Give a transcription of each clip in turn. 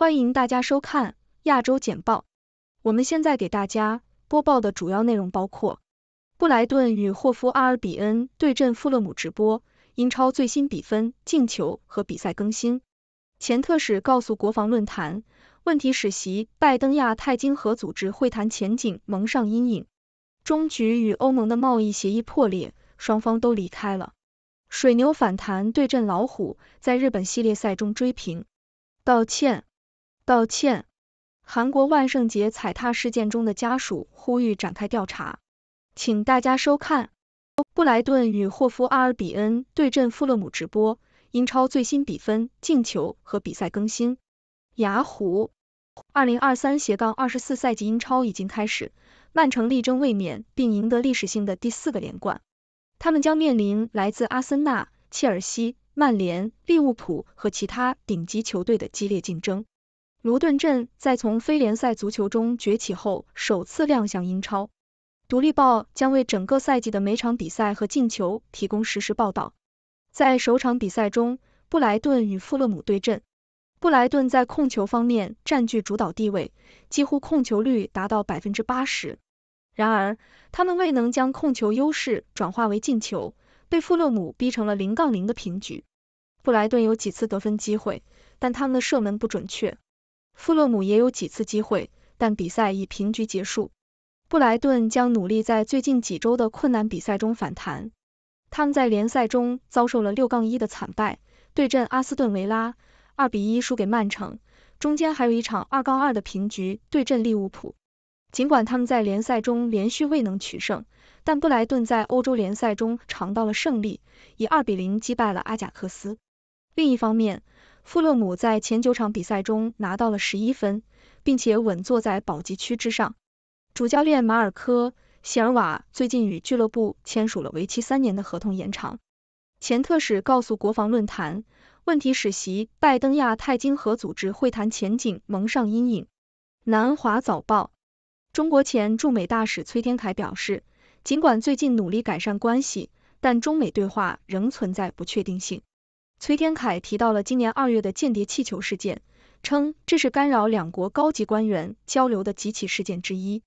欢迎大家收看亚洲简报。我们现在给大家播报的主要内容包括：布莱顿与霍夫阿尔比恩对阵富勒姆直播，英超最新比分、进球和比赛更新。前特使告诉国防论坛，问题使习拜登亚太经合组织会谈前景蒙上阴影。中局与欧盟的贸易协议破裂，双方都离开了。水牛反弹对阵老虎，在日本系列赛中追平，道歉。道歉。韩国万圣节踩踏事件中的家属呼吁展开调查。请大家收看。布莱顿与霍夫阿尔比恩对阵富勒姆直播，英超最新比分、进球和比赛更新。雅虎，二零二三斜杠二十四赛季英超已经开始，曼城力争卫冕并赢得历史性的第四个连冠，他们将面临来自阿森纳、切尔西、曼联、利物浦和其他顶级球队的激烈竞争。卢顿镇在从非联赛足球中崛起后首次亮相英超。独立报将为整个赛季的每场比赛和进球提供实时报道。在首场比赛中，布莱顿与富勒姆对阵。布莱顿在控球方面占据主导地位，几乎控球率达到百分之八十。然而，他们未能将控球优势转化为进球，被富勒姆逼成了零杠零的平局。布莱顿有几次得分机会，但他们的射门不准确。富勒姆也有几次机会，但比赛以平局结束。布莱顿将努力在最近几周的困难比赛中反弹。他们在联赛中遭受了六杠一的惨败，对阵阿斯顿维拉二比一输给曼城，中间还有一场二杠二的平局对阵利物浦。尽管他们在联赛中连续未能取胜，但布莱顿在欧洲联赛中尝到了胜利，以二比零击败了阿贾克斯。另一方面，富勒姆在前九场比赛中拿到了十一分，并且稳坐在保级区之上。主教练马尔科·席尔瓦最近与俱乐部签署了为期三年的合同延长。前特使告诉国防论坛，问题使席拜登亚太经合组织会谈前景蒙上阴影。南华早报，中国前驻美大使崔天凯表示，尽管最近努力改善关系，但中美对话仍存在不确定性。崔天凯提到了今年二月的间谍气球事件，称这是干扰两国高级官员交流的几起事件之一。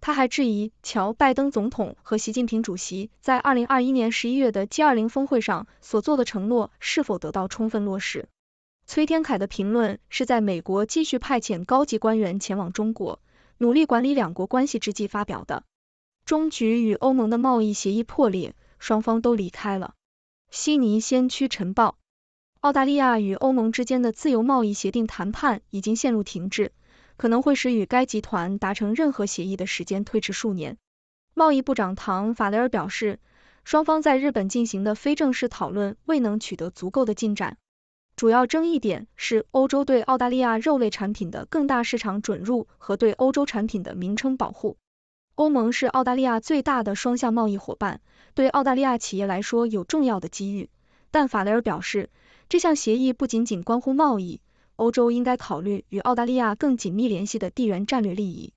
他还质疑乔拜登总统和习近平主席在二零二一年十一月的 G 二零峰会上所做的承诺是否得到充分落实。崔天凯的评论是在美国继续派遣高级官员前往中国，努力管理两国关系之际发表的。中局与欧盟的贸易协议破裂，双方都离开了。悉尼先驱晨报。澳大利亚与欧盟之间的自由贸易协定谈判已经陷入停滞，可能会使与该集团达成任何协议的时间推迟数年。贸易部长唐·法雷尔表示，双方在日本进行的非正式讨论未能取得足够的进展。主要争议点是欧洲对澳大利亚肉类产品的更大市场准入和对欧洲产品的名称保护。欧盟是澳大利亚最大的双向贸易伙伴，对澳大利亚企业来说有重要的机遇，但法雷尔表示。这项协议不仅仅关乎贸易，欧洲应该考虑与澳大利亚更紧密联系的地缘战略利益。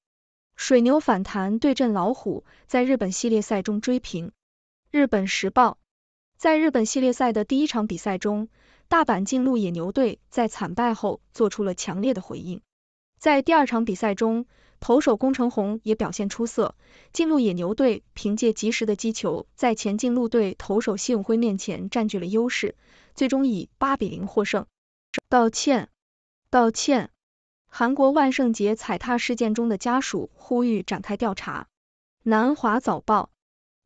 水牛反弹对阵老虎，在日本系列赛中追平。日本时报。在日本系列赛的第一场比赛中，大阪近鹿野牛队在惨败后做出了强烈的回应。在第二场比赛中，投手宫城宏也表现出色。进入野牛队凭借及时的击球，在前进路队投手谢永辉面前占据了优势，最终以八比零获胜。道歉，道歉。韩国万圣节踩踏事件中的家属呼吁展开调查。南华早报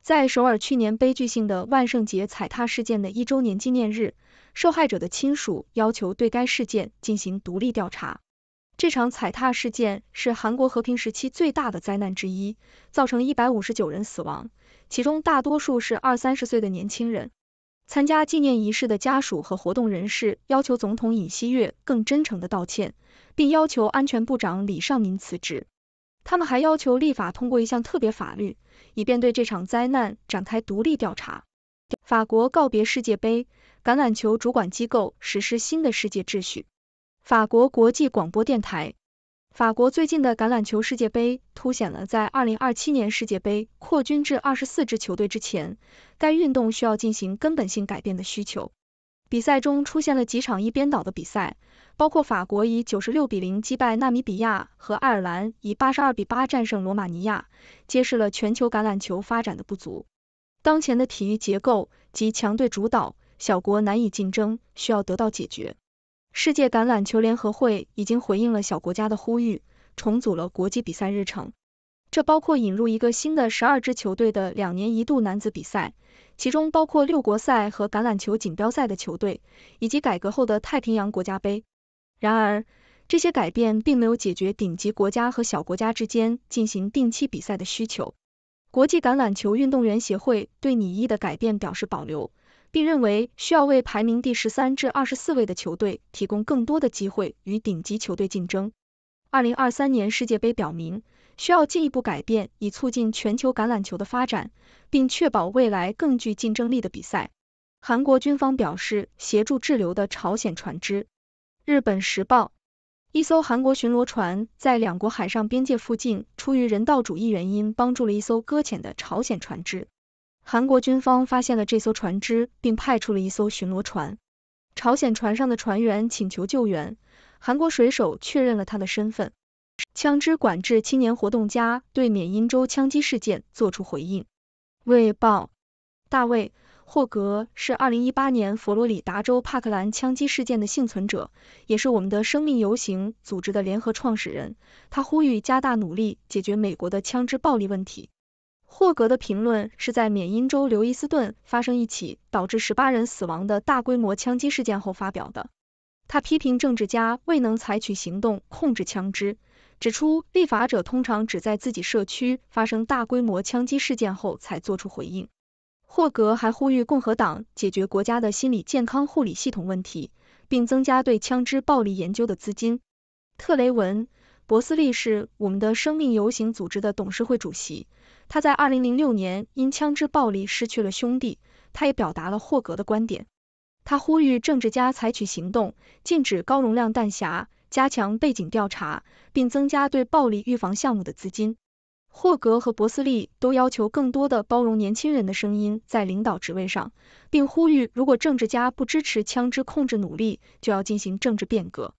在首尔去年悲剧性的万圣节踩踏事件的一周年纪念日，受害者的亲属要求对该事件进行独立调查。这场踩踏事件是韩国和平时期最大的灾难之一，造成一百五十九人死亡，其中大多数是二三十岁的年轻人。参加纪念仪式的家属和活动人士要求总统尹锡悦更真诚的道歉，并要求安全部长李尚民辞职。他们还要求立法通过一项特别法律，以便对这场灾难展开独立调查。法国告别世界杯，橄榄球主管机构实施新的世界秩序。法国国际广播电台：法国最近的橄榄球世界杯凸显了在2027年世界杯扩军至24支球队之前，该运动需要进行根本性改变的需求。比赛中出现了几场一边倒的比赛，包括法国以96比0击败纳米比亚和爱尔兰以82比8战胜罗马尼亚，揭示了全球橄榄球发展的不足。当前的体育结构及强队主导，小国难以竞争，需要得到解决。世界橄榄球联合会已经回应了小国家的呼吁，重组了国际比赛日程。这包括引入一个新的十二支球队的两年一度男子比赛，其中包括六国赛和橄榄球锦标赛的球队，以及改革后的太平洋国家杯。然而，这些改变并没有解决顶级国家和小国家之间进行定期比赛的需求。国际橄榄球运动员协会对拟议的改变表示保留。并认为需要为排名第十三至二十四位的球队提供更多的机会与顶级球队竞争。二零二三年世界杯表明，需要进一步改变以促进全球橄榄球的发展，并确保未来更具竞争力的比赛。韩国军方表示，协助滞留的朝鲜船只。日本时报：一艘韩国巡逻船在两国海上边界附近，出于人道主义原因，帮助了一艘搁浅的朝鲜船只。韩国军方发现了这艘船只，并派出了一艘巡逻船。朝鲜船上的船员请求救援，韩国水手确认了他的身份。枪支管制青年活动家对缅因州枪击事件作出回应。卫报。大卫·霍格是二零一八年佛罗里达州帕克兰枪击事件的幸存者，也是我们的生命游行组织的联合创始人。他呼吁加大努力解决美国的枪支暴力问题。霍格的评论是在缅因州刘易斯顿发生一起导致十八人死亡的大规模枪击事件后发表的。他批评政治家未能采取行动控制枪支，指出立法者通常只在自己社区发生大规模枪击事件后才做出回应。霍格还呼吁共和党解决国家的心理健康护理系统问题，并增加对枪支暴力研究的资金。特雷文·博斯利是我们的生命游行组织的董事会主席。他在二零零六年因枪支暴力失去了兄弟，他也表达了霍格的观点。他呼吁政治家采取行动，禁止高容量弹匣，加强背景调查，并增加对暴力预防项目的资金。霍格和博斯利都要求更多的包容年轻人的声音在领导职位上，并呼吁如果政治家不支持枪支控制努力，就要进行政治变革。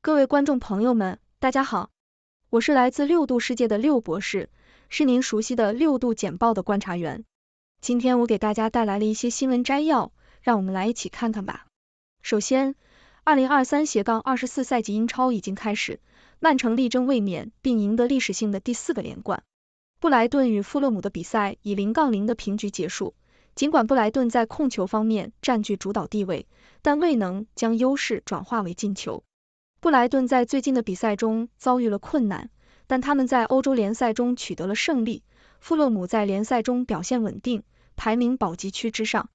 各位观众朋友们，大家好，我是来自六度世界的六博士。是您熟悉的六度简报的观察员。今天我给大家带来了一些新闻摘要，让我们来一起看看吧。首先，二零二三二十四赛季英超已经开始，曼城力争卫冕并赢得历史性的第四个连冠。布莱顿与富勒姆的比赛以零零的平局结束，尽管布莱顿在控球方面占据主导地位，但未能将优势转化为进球。布莱顿在最近的比赛中遭遇了困难。但他们在欧洲联赛中取得了胜利。富勒姆在联赛中表现稳定，排名保级区之上。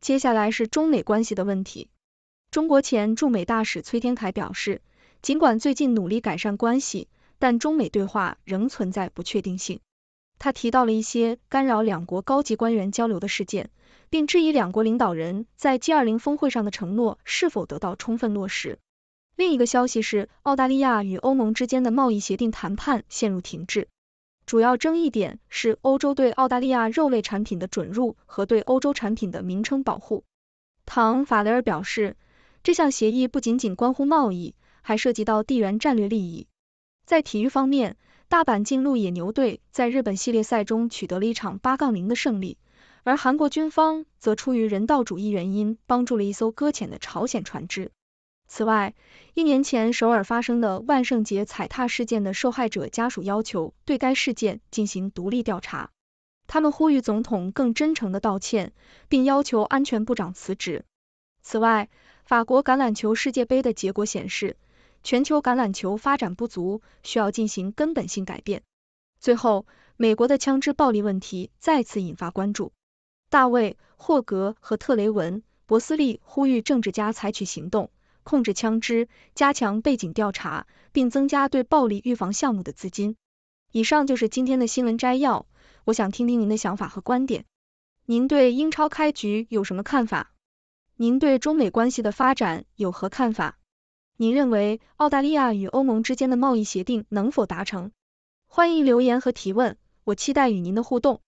接下来是中美关系的问题。中国前驻美大使崔天凯表示，尽管最近努力改善关系，但中美对话仍存在不确定性。他提到了一些干扰两国高级官员交流的事件，并质疑两国领导人在 G 二零峰会上的承诺是否得到充分落实。另一个消息是，澳大利亚与欧盟之间的贸易协定谈判陷入停滞，主要争议点是欧洲对澳大利亚肉类产品的准入和对欧洲产品的名称保护。唐·法雷尔表示，这项协议不仅仅关乎贸易，还涉及到地缘战略利益。在体育方面，大阪近鹿野牛队在日本系列赛中取得了一场八杠零的胜利，而韩国军方则出于人道主义原因帮助了一艘搁浅的朝鲜船只。此外，一年前首尔发生的万圣节踩踏事件的受害者家属要求对该事件进行独立调查，他们呼吁总统更真诚的道歉，并要求安全部长辞职。此外，法国橄榄球世界杯的结果显示，全球橄榄球发展不足，需要进行根本性改变。最后，美国的枪支暴力问题再次引发关注，大卫·霍格和特雷文·博斯利呼吁政治家采取行动。控制枪支，加强背景调查，并增加对暴力预防项目的资金。以上就是今天的新闻摘要。我想听听您的想法和观点。您对英超开局有什么看法？您对中美关系的发展有何看法？您认为澳大利亚与欧盟之间的贸易协定能否达成？欢迎留言和提问，我期待与您的互动。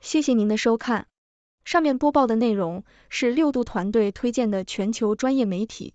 谢谢您的收看。上面播报的内容是六度团队推荐的全球专业媒体。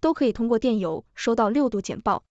都可以通过电邮收到六度简报。